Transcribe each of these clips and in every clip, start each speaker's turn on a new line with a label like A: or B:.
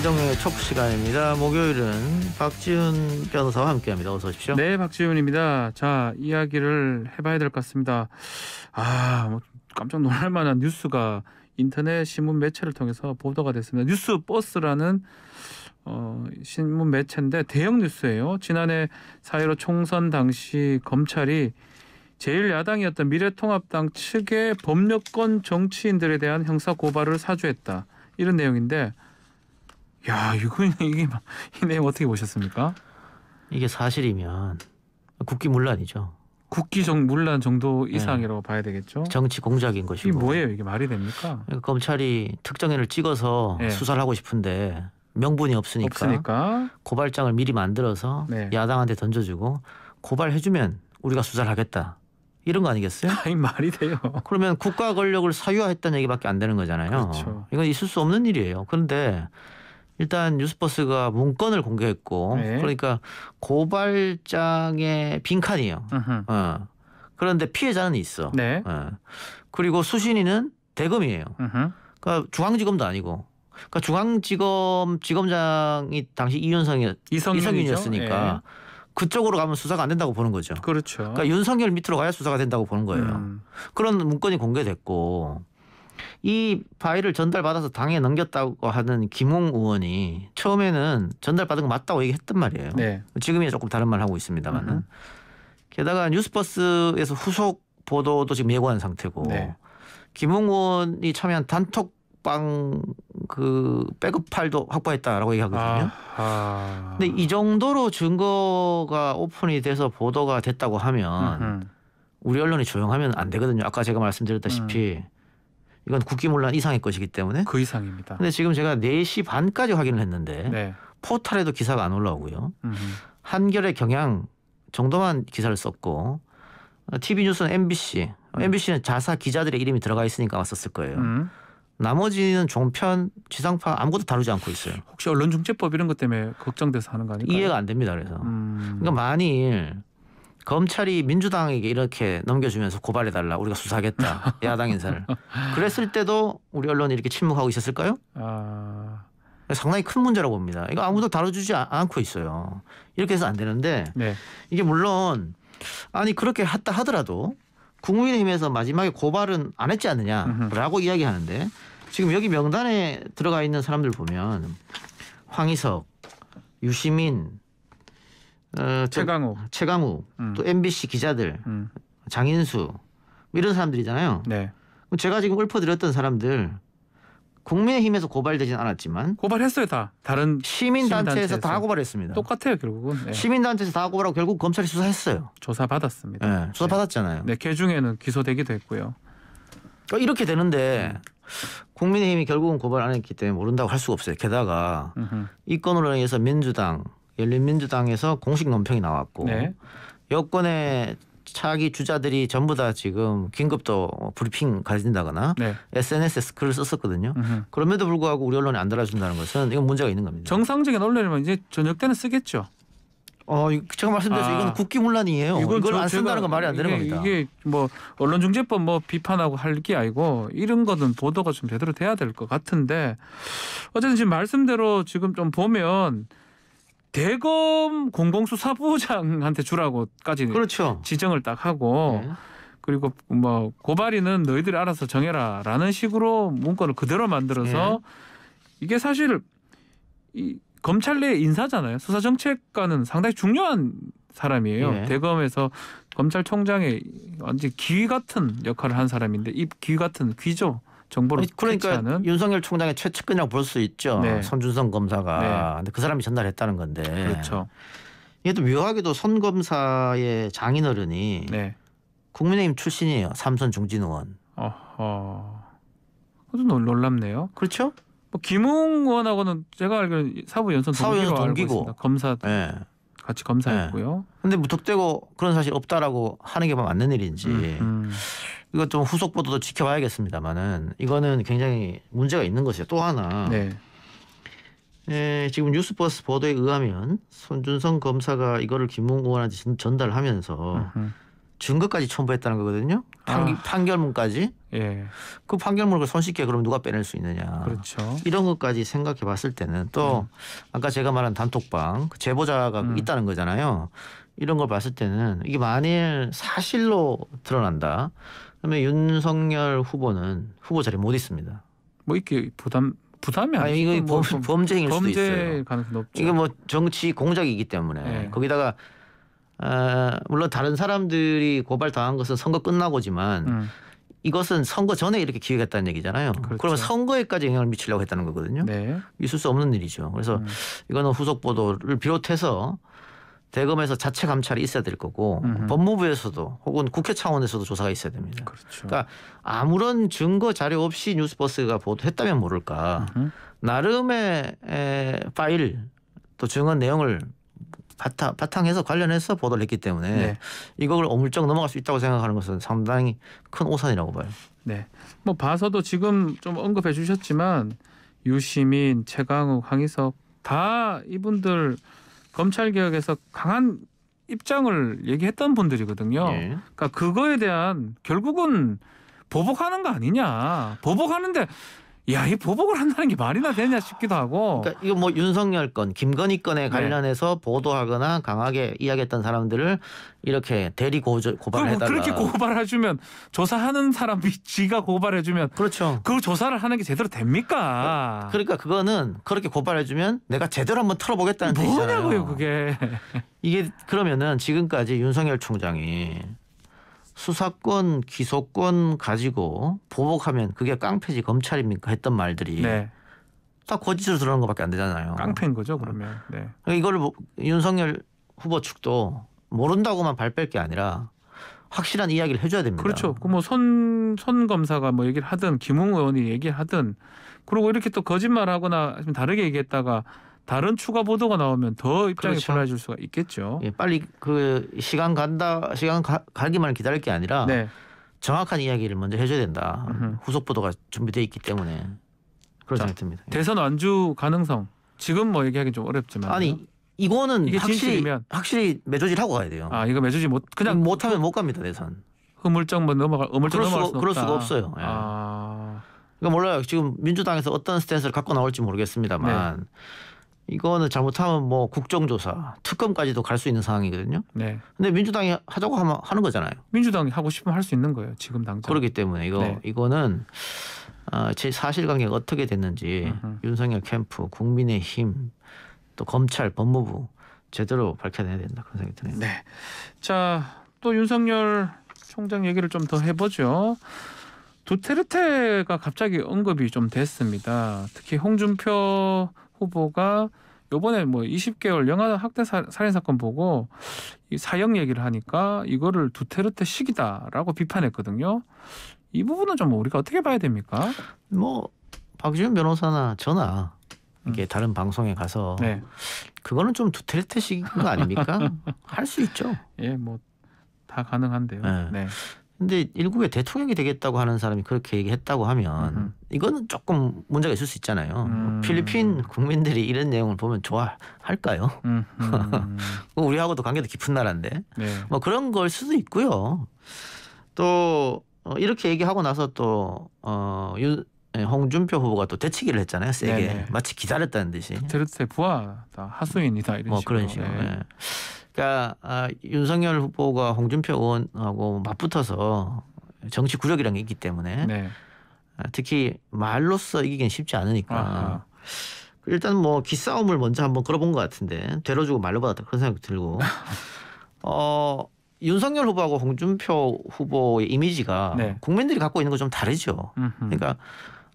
A: 이정의 첫 시간입니다. 목요일은 박지훈 변호사와 함께합니다. 어서 오십시오.
B: 네, 박지훈입니다. 자, 이야기를 해봐야 될 것 같습니다. 아, 뭐 깜짝 놀랄만한 뉴스가 인터넷 신문 매체를 통해서 보도가 됐습니다. 뉴스 버스라는 어, 신문 매체인데 대형 뉴스예요. 지난해 사회로 총선 당시 검찰이 제1야당이었던 미래통합당 측의 법률권 정치인들에 대한 형사 고발을 사주했다. 이런 내용인데 야, 이거 이게 이 내용 어떻게 보셨습니까? 이게 사실이면 국기 문란이죠. 국기적 물란 정도 네. 이상이라고 봐야 되겠죠? 정치 공작인
A: 이게 이고 뭐예요? 이게 말이 됩니까? 그러니까 검찰이 특정인을 찍어서 예. 수사를 하고 싶은데 명분이 없으니까, 없으니까. 고발장을 미리 만들어서 네. 야당한테 던져주고 고발해주면 우리가 수사를 하겠다 이런 거 아니겠어요? 아니 말이 돼요. 그러면 국가 권력을 사유화했다는 얘기밖에 안 되는 거잖아요. 그렇죠. 이건 있을 수 없는 일이에요. 그런데 일단 뉴스버스가 문건을 공개했고 네. 그러니까 고발장의 빈칸이에요. 어. 그런데 피해자는 있어. 네. 어. 그리고 수신인은 대검이에요. 그러니까 중앙지검도 아니고. 그러니까 중앙지검 지검장이 당시 이윤성이 이성윤이었으니까 예. 그쪽으로 가면 수사가 안 된다고 보는 거죠.
B: 그렇죠. 그러니까
A: 윤석열 밑으로 가야 수사가 된다고 보는 거예요. 음. 그런 문건이 공개됐고 이 파일을 전달받아서 당에 넘겼다고 하는 김홍 의원이 처음에는 전달받은 거 맞다고 얘기했단 말이에요. 네. 지금이 조금 다른 말 하고 있습니다만은. 음. 게다가 뉴스버스에서 후속 보도도 지금 예고한 상태고 네. 김홍 의원이 참여한 단톡 방그 백업 파일도 확보했다라고 얘기하거든요. 아하. 근데 이 정도로 증거가 오픈이 돼서 보도가 됐다고 하면 음흠. 우리 언론이 조용하면 안 되거든요. 아까 제가 말씀드렸다시피 음. 이건 국기문란 이상의 것이기 때문에 그 이상입니다. 근데 지금 제가 4시 반까지 확인을 했는데 네. 포털에도 기사가 안 올라오고요. 음흠. 한겨레 경향 정도만 기사를 썼고 TV 어, 뉴스는 MBC, 어, 음. MBC는 자사 기자들의 이름이 들어가 있으니까 왔었을 거예요. 음. 나머지는 종편, 지상파 아무것도 다루지 않고 있어요.
B: 혹시 언론중재법 이런 것 때문에 걱정돼서 하는 거 아닐까요?
A: 이해가 안 됩니다. 그래서 음. 그러니까 만일 검찰이 민주당에게 이렇게 넘겨주면서 고발해달라 우리가 수사하겠다 야당 인사를 그랬을 때도 우리 언론이 이렇게 침묵하고 있었을까요? 아... 상당히 큰 문제라고 봅니다. 이거 아무도 다뤄주지 아, 않고 있어요. 이렇게 해서 안 되는데 네. 이게 물론 아니 그렇게 했다 하더라도 국민의힘에서 마지막에 고발은 안 했지 않느냐라고 으흠. 이야기하는데 지금 여기 명단에 들어가 있는 사람들 보면 황희석, 유시민, 어, 최강욱, 최강욱, 음. 또 MBC 기자들, 음. 장인수 뭐 이런 사람들이잖아요. 네. 그럼 제가 지금 읊어드렸던 사람들 국민의힘에서 고발되진 않았지만 고발했어요 다
B: 다른 시민단체에서, 시민단체에서. 다 고발했습니다. 똑같아요 결국은 네. 시민단체에서 다 고발하고 결국 검찰이 수사했어요. 조사 받았습니다. 네, 조사 네. 받았잖아요. 네, 개 중에는 기소되기도 했고요.
A: 그러니까 이렇게 되는데 네. 국민의힘이 결국은 고발 안 했기 때문에 모른다고 할 수가 없어요. 게다가 이 건으로 인해서 민주당 열린민주당에서 공식 논평이 나왔고 네. 여권의 차기 주자들이 전부 다 지금 긴급도 브리핑 가진다거나 네. SNS에 글을 썼었거든요. 으흠. 그럼에도 불구하고 우리 언론이 안 달아준다는 것은 이건 문제가
B: 있는 겁니다. 정상적인 언론이면 이제 저녁 때는 쓰겠죠. 어, 제가 말씀드렸죠. 아, 이건 국기문란이에요. 이건 걸안 쓴다는 건 말이 안 되는 이게, 겁니다. 이게 뭐 언론중재법 뭐 비판하고 할 게 아니고 이런 거는 보도가 좀 제대로 돼야 될 것 같은데 어쨌든 지금 말씀대로 지금 좀 보면 대검 공공수사부장한테 주라고까지 그렇죠. 지정을 딱 하고 네. 그리고 뭐 고발인은 너희들이 알아서 정해라라는 식으로 문건을 그대로 만들어서 네. 이게 사실 이 검찰 내 인사잖아요. 수사 정책과는 상당히 중요한 사람이에요. 네. 대검에서 검찰총장의 완전 귀 같은 역할을 한 사람인데 이귀 같은 귀죠. 정보를 그러니까 않은. 윤석열 총장의 최측근이라고 볼 수 있죠. 네. 손준성
A: 검사가. 그런데그 네. 사람이 전달했다는 건데. 그렇죠. 이게 또 묘하게도 손 검사의 장인어른이 네. 국민의힘 출신이에요. 삼선 중진 의원. 어허.
B: 그것도 놀랍네요. 그렇죠? 뭐 김웅 의원하고는 제가 알기로는 사부 연선 동기로 사부 연선 동기고. 검사. 네. 같이 검사했고요. 네. 근데 무턱대고
A: 그런 사실 없다라고 하는 게 맞는 일인지 음, 음. 이거 좀 후속 보도도 지켜봐야겠습니다만은 이거는 굉장히 문제가 있는 것이에요. 또 하나. 네. 예, 지금 뉴스버스 보도에 의하면 손준성 검사가 이거를 김웅 의원한테 전달하면서 으흠. 증거까지 첨부했다는 거거든요. 판, 아. 결문까지 예. 그 판결문을 손쉽게 그럼 누가 빼낼 수 있느냐. 그렇죠. 이런 것까지 생각해 봤을 때는 또 음. 아까 제가 말한 단톡방 그 제보자가 음. 있다는 거잖아요. 이런 걸 봤을 때는 이게 만일 사실로 드러난다. 그러면 윤석열 후보는 후보 자리못 있습니다. 뭐이게 부담 부담이 아니 이거 뭐 범, 범죄일 범죄 수도 있어요.
B: 가능성 높죠. 이게 뭐
A: 정치 공작이기 때문에 예. 거기다가 아, 물론 다른 사람들이 고발당한 것은 선거 끝나고지만 음. 이것은 선거 전에 이렇게 기획했다는 얘기잖아요. 그렇죠. 그러면 선거에까지 영향을 미치려고 했다는 거거든요. 네. 있을 수 없는 일이죠. 그래서 음. 이거는 후속 보도를 비롯해서 대검에서 자체 감찰이 있어야 될 거고 음흠. 법무부에서도 혹은 국회 차원에서도 조사가 있어야 됩니다. 그렇죠. 그러니까 아무런 증거 자료 없이 뉴스버스가 보도했다면 모를까 음흠. 나름의 에, 파일 또 증언 내용을 바탕, 바탕에서 관련해서 보도를 했기 때문에 네.
B: 이걸 오물쩍 넘어갈 수 있다고 생각하는 것은 상당히 큰 오산이라고 봐요. 네. 뭐 봐서도 지금 좀 언급해 주셨지만 유시민, 최강욱, 황희석 다 이분들 검찰 개혁에서 강한 입장을 얘기했던 분들이거든요. 예. 그러니까 그거에 대한 결국은 보복하는 거 아니냐. 보복하는데 야, 이 보복을 한다는 게 말이나 되냐 싶기도 하고. 그러니까 이거 뭐
A: 윤석열 건, 김건희 건에 네. 관련해서 네. 보도하거나 강하게 이야기했던 사람들을 이렇게 대리 고조, 고발해달라. 그렇게
B: 고발해주면 조사하는 사람이 지가 고발해주면 그렇죠. 그 조사를 하는 게 제대로 됩니까? 어, 그러니까 그거는 그렇게 고발해주면
A: 내가 제대로 한번 털어보겠다는 뭐냐고 뜻이잖아요. 뭐냐고요, 그게. 이게 그러면은 지금까지 윤석열 총장이 수사권, 기소권 가지고 보복하면 그게 깡패지 검찰입니까 했던 말들이 네. 다 거짓으로 드러난 것밖에 안 되잖아요.
B: 깡패인 거죠 그러면. 네.
A: 그러니까 이걸 뭐 윤석열 후보 측도 모른다고만
B: 발뺄 게 아니라 확실한 이야기를 해줘야 됩니다. 그렇죠. 그뭐손 손 검사가 뭐 얘기를 하든 김웅 의원이 얘기를 하든 그리고 이렇게 또 거짓말하거나 좀 다르게 얘기했다가 다른 추가 보도가 나오면 더 입장이 그렇죠. 곤해질 수가 있겠죠. 예, 빨리 그 시간
A: 간다 시간 가, 가기만 기다릴 게 아니라 네. 정확한 이야기를 먼저 해줘야 된다. 으흠.
B: 후속 보도가 준비돼 있기 때문에 그런 자, 생각니다 예. 대선 완주 가능성 지금 뭐 얘기하기 좀 어렵지만 아니 이거는 이게 확실히 진실이면 확실히 매조지하고 가야 돼요. 아 이거 매조지 못 그냥 못하면 못 갑니다 대선. 흐물쩍 뭐 넘어갈 흐물쩍 넘어갈 수 그럴 수가 없어요. 예.
A: 아... 그러니까 몰라요. 지금 민주당에서 어떤 스탠스를 갖고 나올지 모르겠습니다만. 네. 이거는 잘못하면 뭐 국정조사, 특검까지도 갈 수 있는 상황이거든요. 네. 근데 민주당이 하자고 하면 하는 거잖아요.
B: 민주당이 하고 싶으면 할 수 있는 거예요. 지금 당장. 그렇기
A: 때문에 이거 네. 이거는 아, 제 사실관계가 어떻게 됐는지 으흠. 윤석열 캠프, 국민의힘, 또 검찰, 법무부 제대로 밝혀내야 된다 그런 생각이 드네요. 네.
B: 자, 또 윤석열 총장 얘기를 좀 더 해보죠. 두테르테가 갑자기 언급이 좀 됐습니다. 특히 홍준표 후보가 요번에 뭐 20개월 영화 학대 사, 살인 사건 보고 이 사형 얘기를 하니까 이거를 두테르테 식이다라고 비판했거든요. 이 부분은 좀 우리가 어떻게 봐야 됩니까? 뭐 박지훈 변호사나 저나 이게 음. 다른 방송에
A: 가서 네. 그거는 좀 두테르테식인 거 아닙니까? 할 수 있죠. 예, 뭐 다 가능한데요. 네. 네. 근데 일국의 대통령이 되겠다고 하는 사람이 그렇게 얘기했다고 하면 음. 이거는 조금 문제가 있을 수 있잖아요. 음. 필리핀 국민들이 이런 내용을 보면 좋아할까요? 음. 우리하고도 관계도 깊은 나라인데 네. 뭐 그런 걸 수도 있고요. 또 어, 이렇게 얘기하고 나서 또 어, 유, 예, 홍준표 후보가 또 대치기를 했잖아요. 세게 네네. 네. 마치 기다렸다는 듯이.
B: 테르테 그 부하다 하수인이다 이런 뭐 식으로. 그런 식으로. 네. 네.
A: 그러니까 아, 윤석열 후보가 홍준표 의원하고 맞붙어서 정치 구력이란 게 있기 때문에 네. 아, 특히 말로써 이기긴 쉽지 않으니까 아하. 일단 뭐 기싸움을 먼저 한번 걸어본 것 같은데 데려주고 말로 받았다 그런 생각이 들고 어 윤석열 후보하고 홍준표 후보의 이미지가 네. 국민들이 갖고 있는 거 좀 다르죠. 음흠. 그러니까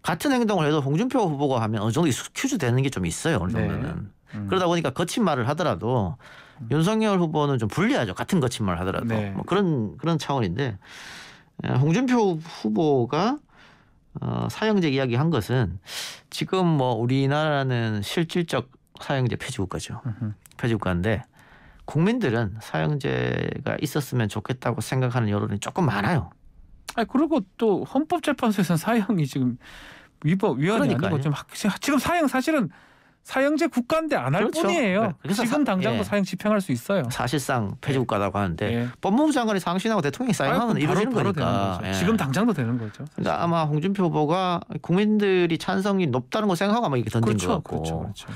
A: 같은 행동을 해도 홍준표 후보가 하면 어느 정도 익스큐즈 되는 게 좀 있어요. 어느 네. 정도는 네. 음. 그러다 보니까 거친 말을 하더라도 음. 윤석열 후보는 좀 불리하죠. 같은 거친말 하더라도 네. 뭐 그런 그런 차원인데 예, 홍준표 후보가 어, 사형제 이야기 한 것은 지금 뭐 우리나라는 실질적 사형제 폐지국가죠. 으흠. 폐지국가인데 국민들은 사형제가
B: 있었으면 좋겠다고
A: 생각하는 여론이 조금
B: 많아요. 아 그리고 또 헌법재판소에서는 사형이 지금 위법 위헌이 니까 아니고 좀 지금 사형 사실은 사형제 국가인데 안할 그렇죠. 뿐이에요. 네. 지금 당장도 예.
A: 사형 집행할 수 있어요. 사실상 예. 폐지국가라고 하는데 예. 법무부 장관이 상신하고 대통령이 사형하면 이루어지는 거니까. 예. 지금
B: 당장도 되는 거죠.
A: 그러니까 아마 홍준표 후보가 국민들이 찬성이 높다는 걸 생각하고 아마 이렇게 던진 그렇죠. 것 같고. 그렇죠. 그렇죠.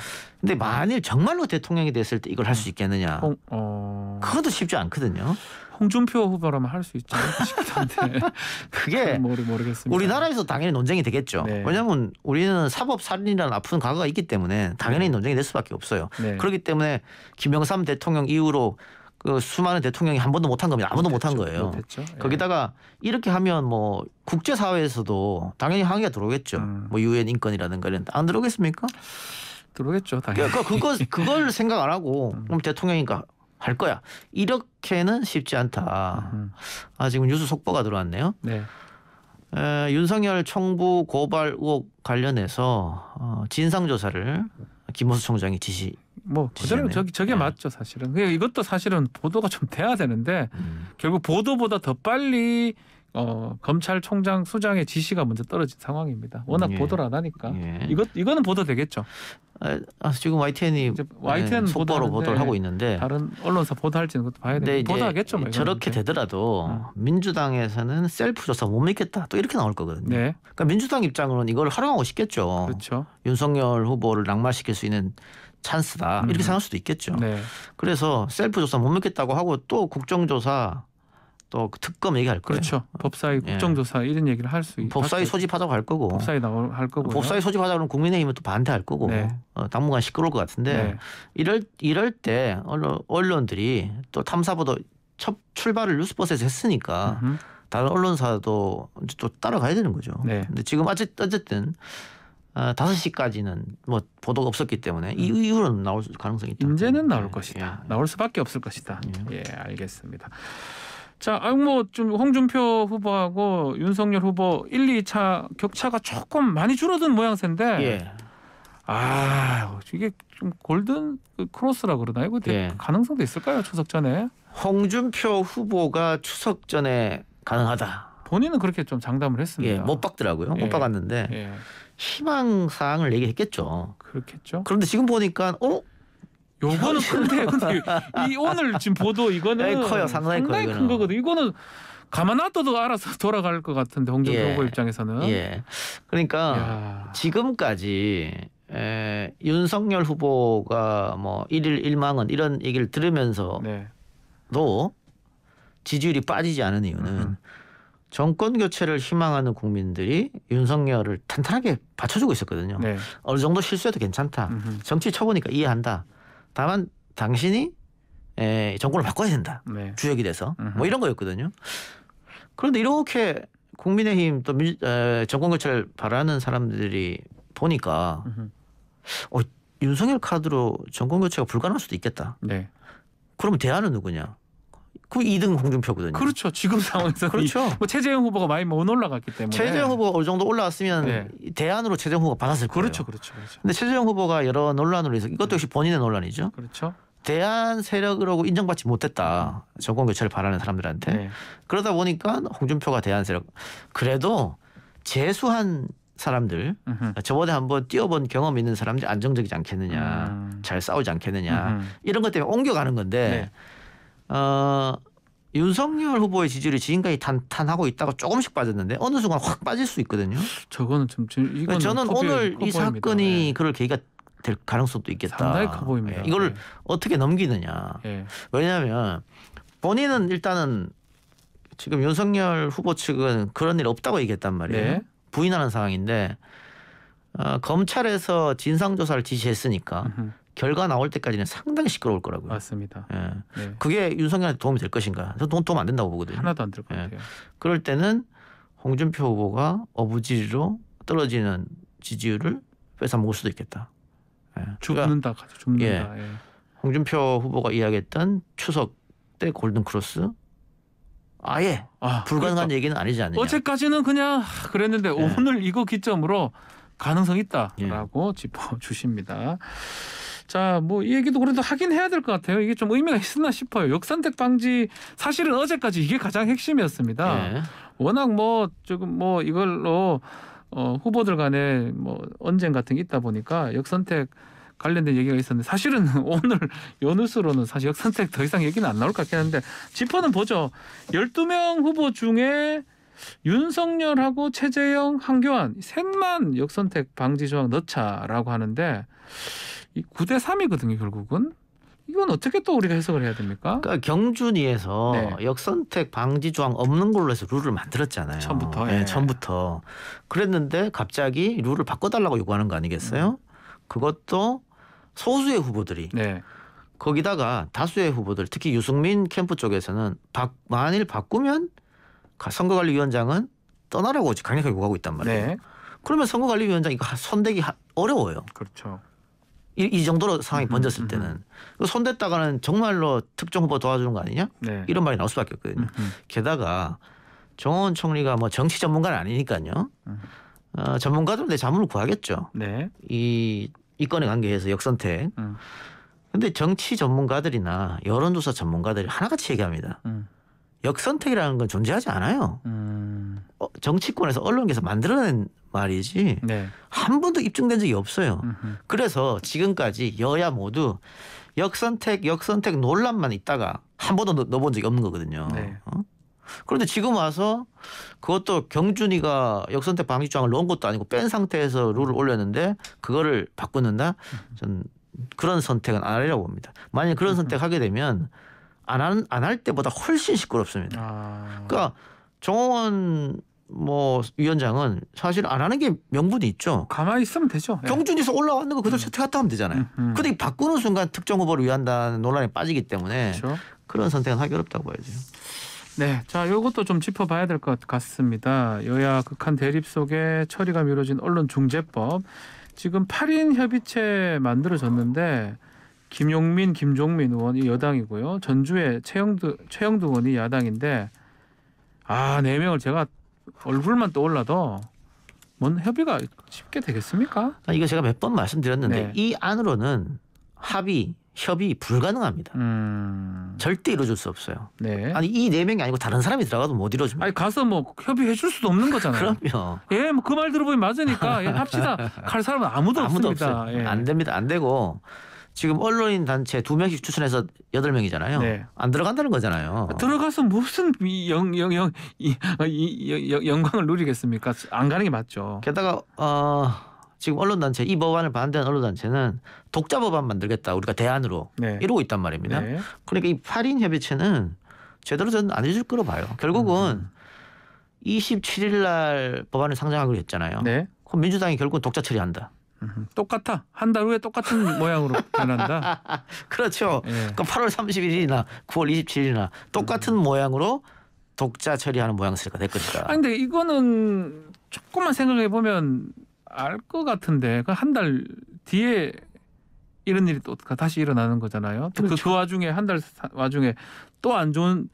A: 근데 만일 정말로 대통령이 됐을 때 이걸 할 수 있겠느냐.
B: 어, 어... 그것도 쉽지 않거든요. 홍준표 후보라면 할 수 있지 않을까 싶긴데
A: 그게 모르, 모르겠습니다. 우리나라에서 당연히 논쟁이 되겠죠. 네. 왜냐하면 우리는 사법살인이라는 아픈 과거가 있기 때문에 당연히 네. 논쟁이 될 수밖에 없어요. 네. 그렇기 때문에 김영삼 대통령 이후로 그 수많은 대통령이 한 번도 못한 겁니다. 아무도 못한 거예요. 예. 거기다가 이렇게 하면 뭐 국제 사회에서도 당연히 항의가 들어오겠죠. 음. 뭐 유엔 인권이라는거 이런 안 들어오겠습니까? 들어오겠죠. 당연히. 그러니까 그거 그걸 생각 안 하고 음. 그럼 대통령이니까 할 거야. 이렇게는 쉽지 않다. 아 지금 뉴스 속보가 들어왔네요. 네. 에, 윤석열 청부 고발 의혹 관련해서 어, 진상 조사를 김문수
B: 총장이 지시. 뭐 그대로 저기 저게 네. 맞죠 사실은. 그러니까 이것도 사실은 보도가 좀 돼야 되는데 음. 결국 보도보다 더 빨리 어, 검찰총장 수장의 지시가 먼저 떨어진 상황입니다. 워낙 예. 보도를 안 하니까 예. 이것 이거는 보도 되겠죠. 아, 아 지금 YTN이 YTN 예, 속보로 보도를 하고 있는데 다른 언론사 보도할지는 것도 봐야 되고 보도하겠죠. 뭐, 저렇게
A: 되더라도 음. 민주당에서는 셀프 조사 못 믿겠다 또 이렇게 나올 거거든요. 네. 그러니까 민주당 입장으로는 이걸 활용하고 싶겠죠. 그렇죠. 윤석열 후보를 낙마시킬 수 있는 찬스다 음. 이렇게 생각할 수도 있겠죠. 네. 그래서 셀프 조사 못 믿겠다고 하고 또 국정조사 또 그 특검 얘기할 거예요. 그렇죠. 법사위 예. 국정조사 예. 이런 얘기를 할 수 있고 법사위 소집하자고 할 거고 법사위 나올 거고 법사위 소집하자 그러면 국민의힘은 또 반대할 거고 네. 어, 당분간 시끄러울 것 같은데 네. 이럴 이럴 때 언론, 언론들이 또 탐사보도 첫 출발을 뉴스버스에서 했으니까 음흠. 다른 언론사도 또 따라가야 되는 거죠. 네. 근데 지금 어쨌든 어, 5시까지는 뭐 보도가 없었기 때문에 이 음.
B: 이후로는 나올 가능성이 있다. 이제는 나올 것이다. 예. 나올 수밖에 없을 것이다. 예, 예 알겠습니다. 자, 아, 뭐좀 홍준표 후보하고 윤석열 후보 1, 2차 격차가 조금 많이 줄어든 모양새인데. 예. 아, 이게 좀 골든 크로스라 그러나요? 그데 예. 가능성도 있을까요? 추석 전에? 홍준표 후보가 추석 전에
A: 가능하다.
B: 본인은 그렇게 좀 장담을 했습니다. 예, 못
A: 박더라고요. 예. 못 박았는데 예. 희망 사항을 얘기했겠죠. 그렇겠죠. 그런데 지금 보니까
B: 어 요거는 큰데 근데 이 오늘 지금 보도 이거는 커요, 상당히, 상당히 커요, 큰거 거거든. 이거는 가만 놔둬도 알아서 돌아갈 것 같은데 홍준표 예. 입장에서는. 예.
A: 그러니까 야. 지금까지 에, 윤석열 후보가 뭐일일일망은 이런 얘기를 들으면서도 네. 지지율이 빠지지 않은 이유는 음. 정권 교체를 희망하는 국민들이 윤석열을 탄탄하게 받쳐주고 있었거든요. 네. 어느 정도 실수해도 괜찮다. 음흠. 정치 쳐보니까 이해한다. 다만 당신이 에, 정권을 바꿔야 된다. 네. 주역이 돼서 으흠. 뭐 이런 거였거든요. 그런데 이렇게 국민의힘 또 미, 에, 정권 교체를 바라는 사람들이 보니까 어, 윤석열 카드로 정권 교체가 불가능할 수도 있겠다. 네. 그러면 대안은 누구냐? 그 2등
B: 홍준표거든요 그렇죠. 지금 상황에서 그렇죠. 뭐 최재형 후보가 많이 뭐 못 올라갔기 때문에 최재형
A: 후보가 어느 정도 올라왔으면 네. 대안으로 최재형 후보가 받았을 거예요. 그렇죠, 그렇죠, 그렇죠. 근데 최재형 후보가 여러 논란으로 해서 이것도 역시 본인의 논란이죠. 그렇죠. 대안 세력으로 인정받지 못했다. 정권 교체를 바라는 사람들한테 네. 그러다 보니까 홍준표가 대안 세력 그래도 재수한 사람들 으흠. 저번에 한번 뛰어본 경험 있는 사람들이 안정적이지 않겠느냐 음. 잘 싸우지 않겠느냐 으흠. 이런 것 때문에 옮겨가는 건데. 네. 어, 윤석열 후보의 지지율이 지금까지 탄탄하고 있다가 조금씩 빠졌는데 어느 순간 확 빠질 수 있거든요.
B: 저거는 좀 이건 네, 저는 오늘 이 사건이
A: 네. 그럴 계기가 될 가능성도 있겠다. 상당히 보입니다. 예, 이걸 네. 어떻게 넘기느냐. 네. 왜냐하면 본인은 일단은 지금 윤석열 후보 측은 그런 일 없다고 얘기했단 말이에요. 네. 부인하는 상황인데 어, 검찰에서 진상조사를 지시했으니까 결과 나올 때까지는 상당히 시끄러울 거라고요. 맞습니다. 예. 네. 그게 윤석열한테 도움이 될 것인가? 저는 도움, 안 된다고 보거든요. 하나도 안될것 예. 같아요. 예. 그럴 때는 홍준표 후보가 어부지리로 떨어지는 지지율을 뺏어먹을 수도 있겠다. 예. 그러니까 죽는다, 죽는다. 예. 예. 홍준표 후보가 이야기했던 추석 때 골든 크로스
B: 아예 아, 불가능한 그러니까. 얘기는 아니지 않느냐. 어제까지는 그냥 그랬는데 예. 오늘 이거 기점으로 가능성 있다라고 짚어 주십니다. 자, 뭐이 얘기도 그래도 하긴 해야 될 것 같아요. 이게 좀 의미가 있었나 싶어요. 역선택 방지 사실은 어제까지 이게 가장 핵심이었습니다. 예. 워낙 뭐 조금 뭐 이걸로 어, 후보들 간에 뭐 언쟁 같은 게 있다 보니까 역선택 관련된 얘기가 있었는데 사실은 오늘 연우수로는 사실 역선택 더 이상 얘기는 안 나올 것 같긴 한데 지퍼는 보죠. 12명 후보 중에 윤석열하고 최재형, 한교안 셋만 역선택 방지 조항 넣자라고 하는데 이 9대 3이거든요, 결국은. 이건 어떻게 또 우리가 해석을 해야 됩니까? 그러니까 경준이에서 네.
A: 역선택 방지 조항 없는 걸로 해서 룰을 만들었잖아요. 처음부터. 네, 예. 처음부터. 그랬는데 갑자기 룰을 바꿔달라고 요구하는 거 아니겠어요? 음. 그것도 소수의 후보들이. 네. 거기다가 다수의 후보들, 특히 유승민 캠프 쪽에서는 바, 만일 바꾸면 선거관리위원장은 떠나라고 강력하게 요구하고 있단 말이에요. 네. 그러면 선거관리위원장 이거 선대기 어려워요. 그렇죠. 이, 이 정도로 상황이 음 번졌을 음 때는 손댔다가는 정말로 특정 후보 도와주는 거 아니냐 네. 이런 말이 나올 수밖에 없거든요. 음흠. 게다가 정원 총리가 뭐 정치 전문가는 아니니까요. 음. 어, 전문가들 은내 자문을 구하겠죠. 네. 이 이건에 관계해서 역선택. 음. 근데 정치 전문가들이나 여론조사 전문가들이 하나같이 얘기합니다. 음. 역선택이라는 건 존재하지 않아요. 음. 어, 정치권에서 언론계에서 만들어낸 말이지 네. 한 번도 입증된 적이 없어요. 음흠. 그래서 지금까지 여야 모두 역선택 역선택 논란만 있다가 한 번도 넣어본 적이 없는 거거든요. 네. 어? 그런데 지금 와서 그것도 경준이가 역선택 방지조항을 넣은 것도 아니고 뺀 상태에서 룰을 올렸는데 그거를 바꾸는다? 음. 전 그런 선택은 안 하려고 봅니다. 만약 에 그런 선택하게 되면 안 할 때보다 훨씬 시끄럽습니다. 아... 그러니까 정원 뭐 위원장은 사실 안 하는 게 명분이 있죠. 가만히 있으면 되죠. 예. 경준에서 올라왔는 거 그대로 음. 채택했다 하면 되잖아요. 음, 음. 근데 바꾸는 순간 특정 후보를 위한다는 논란에 빠지기 때문에 그렇죠. 그런 선택은 하기 어렵다고 봐야죠.
B: 네, 자 이것도 좀 짚어봐야 될 것 같습니다. 여야 극한 대립 속에 처리가 미뤄진 언론 중재법 지금 8인 협의체 만들어졌는데 김용민, 김종민 의원이 여당이고요. 전주에 최영두 최영두 의원이 야당인데 아 네 명을 제가 얼굴만 떠올라도 뭔 협의가 쉽게 되겠습니까? 아, 이거 제가 몇 번 말씀드렸는데 네. 이 안으로는
A: 합의, 협의 불가능합니다. 음... 절대 이루어질 수 없어요. 네. 아니 이
B: 네 명이 아니고 다른
A: 사람이 들어가도 못 이루어집니다. 아니 가서 뭐 협의해 줄 수도 없는 거잖아요. 그럼요.
B: 예, 뭐 그 말 들어보니 맞으니까 예, 합시다. 갈
A: 사람은 아무도, 아무도 없습니다. 예. 안 됩니다. 안 되고 지금 언론인 단체 두 명씩 추천해서 여덟 명이잖아요. 네. 안 들어간다는 거잖아요. 들어가서 무슨 영영영 영광을 누리겠습니까? 안 가는 게 맞죠. 게다가 어, 지금 언론 단체 이 법안을 반대한 언론 단체는 독자 법안 만들겠다 우리가 대안으로 네. 이러고 있단 말입니다. 네. 그러니까 이 8인 협의체는 제대로 저는 안 해줄 거로 봐요. 결국은 음. 27일 날 법안을 상정하기로 했잖아요. 네. 그럼 민주당이 결국 독자 처리한다. 똑같아. 한 달 후에 똑같은 모양으로 변한다. 그렇죠. 예. 그럼 8월 31일이나 9월 27일이나 똑같은 음. 모양으로 독자 처리하는 모양새가 될 것이다.
B: 아니 근데 이거는 조금만 생각해 보면 알 것 같은데 그 한 달 뒤에 이런 일이 또 다시 일어나는 거잖아요. 그 그렇죠. 그, 그 와중에 한 달 와중에 또 안 좋은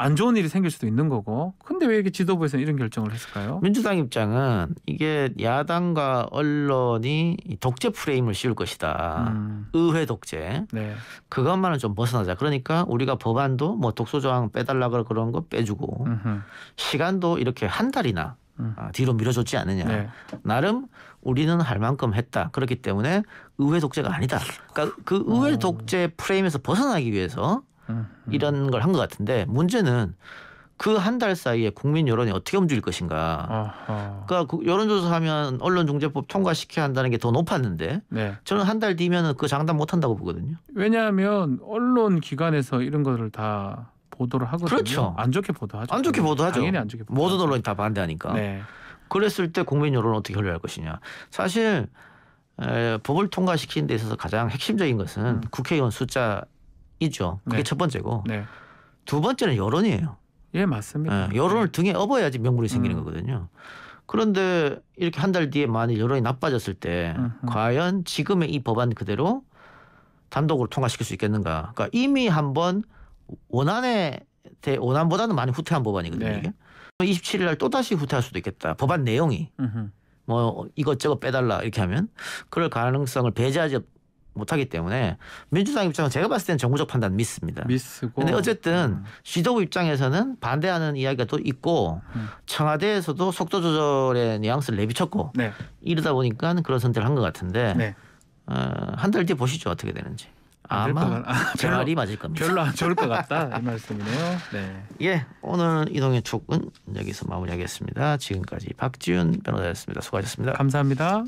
B: 안 좋은 일이 생길 수도 있는 거고. 근데 왜 이렇게 지도부에서는 이런 결정을 했을까요?
A: 민주당 입장은 이게 야당과 언론이 독재 프레임을 씌울 것이다. 음. 의회 독재. 네. 그것만은 좀 벗어나자. 그러니까 우리가 법안도 뭐 독소 조항 빼달라 그런 거 빼주고 음흠. 시간도 이렇게 한 달이나 음. 아, 뒤로 밀어줬지 않느냐. 네. 나름 우리는 할 만큼 했다. 그렇기 때문에 의회 독재가 아니다. 그러니까 그 의회 어. 독재 프레임에서 벗어나기 위해서 이런 걸 한 것 같은데 문제는 그 한 달 사이에 국민 여론이 어떻게 움직일 것인가. 아하. 그러니까 그 여론조사하면 언론중재법 통과시켜야 한다는 게 더 높았는데 네. 저는 한 달 뒤면은 그 장담 못 한다고 보거든요.
B: 왜냐하면 언론 기관에서 이런 거를 다 보도를 하거든요. 그렇죠. 안 좋게 보도하죠. 안 좋게 보도하죠. 당연히 안 좋게
A: 보도. 모든 언론이 다 반대하니까. 네.
B: 그랬을 때 국민
A: 여론은 어떻게 흘려할 것이냐. 사실 에, 법을 통과시키는 데 있어서 가장 핵심적인 것은 음. 국회의원 숫자 이죠. 그게 네. 첫 번째고 네. 두 번째는 여론이에요.
B: 예 맞습니다. 예,
A: 네, 여론을 등에 업어야지 명분이 생기는 음. 거거든요. 그런데 이렇게 한 달 뒤에 만일 여론이 나빠졌을 때 음, 음. 과연 지금의 이 법안 그대로 단독으로 통과시킬 수 있겠는가? 그러니까 이미 한번 원안에 대 원안보다는 많이 후퇴한 법안이거든요. 네. 이게 27일 날 또 다시 후퇴할 수도 있겠다. 법안 내용이. 뭐 이것저것 빼달라 이렇게 하면 그럴 가능성을 배제하지 못하기 때문에 민주당 입장은 제가 봤을 때는 정부적 판단 미스입니다. 미고 근데 어쨌든 음. 지도부 입장에서는 반대하는 이야기가 또 있고 음. 청와대에서도 속도 조절의 뉘앙스를 내비쳤고 네. 이러다 보니까 그런 선택을 한 것 같은데 네. 어, 한달 뒤에 보시죠 어떻게 되는지. 아마 아, 제 말이 맞을 겁니다. 별로 안 좋을 것
B: 같다 이 말씀이네요. 네.
A: 예, 오늘 이동의 축은 여기서 마무리하겠습니다. 지금까지 박지훈 변호사였습니다.
B: 수고하셨습니다. 감사합니다.